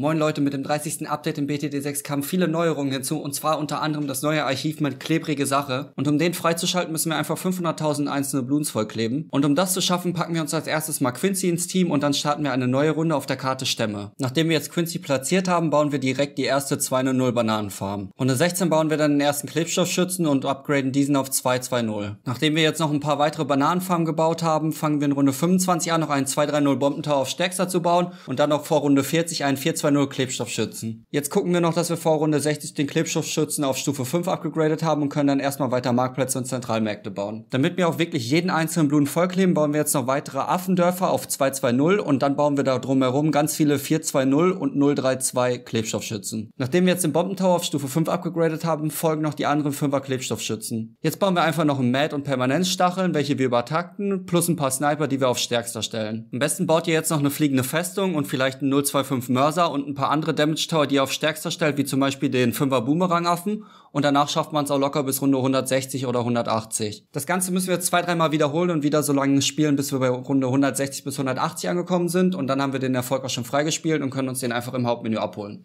Moin Leute, mit dem 30. Update im BTD6 kamen viele Neuerungen hinzu und zwar unter anderem das neue Archiv mit klebrige Sache. Und um den freizuschalten, müssen wir einfach 500.000 einzelne Bloons vollkleben. Und um das zu schaffen, packen wir uns als erstes mal Quincy ins Team und dann starten wir eine neue Runde auf der Karte Stämme. Nachdem wir jetzt Quincy platziert haben, bauen wir direkt die erste 2-0 Bananenfarm. Runde 16 bauen wir dann den ersten Klebstoffschützen und upgraden diesen auf 2-2-0. Nachdem wir jetzt noch ein paar weitere Bananenfarmen gebaut haben, fangen wir in Runde 25 an, noch einen 2-3-0 Bombentower auf Stärkster zu bauen und dann noch vor Runde 40 einen 4 2 einfach nur Klebstoffschützen. Jetzt gucken wir noch, dass wir vor Runde 60 den Klebstoffschützen auf Stufe 5 abgegradet haben und können dann erstmal weiter Marktplätze und Zentralmärkte bauen. Damit wir auch wirklich jeden einzelnen Blumen vollkleben, bauen wir jetzt noch weitere Affendörfer auf 220 und dann bauen wir da drumherum ganz viele 420 und 032 Klebstoffschützen. Nachdem wir jetzt den Bombentower auf Stufe 5 abgegradet haben, folgen noch die anderen 5er Klebstoffschützen. Jetzt bauen wir einfach noch Mad- und Permanenzstacheln, welche wir übertakten, plus ein paar Sniper, die wir auf stärkster stellen. Am besten baut ihr jetzt noch eine fliegende Festung und vielleicht einen 025 Mörser und und ein paar andere Damage Tower, die ihr auf stärkster stellt, wie zum Beispiel den 5er Boomerang Affen. Und danach schafft man es auch locker bis Runde 160 oder 180. Das Ganze müssen wir jetzt zwei, dreimal wiederholen und wieder so lange spielen, bis wir bei Runde 160 bis 180 angekommen sind. Und dann haben wir den Erfolg auch schon freigespielt und können uns den einfach im Hauptmenü abholen.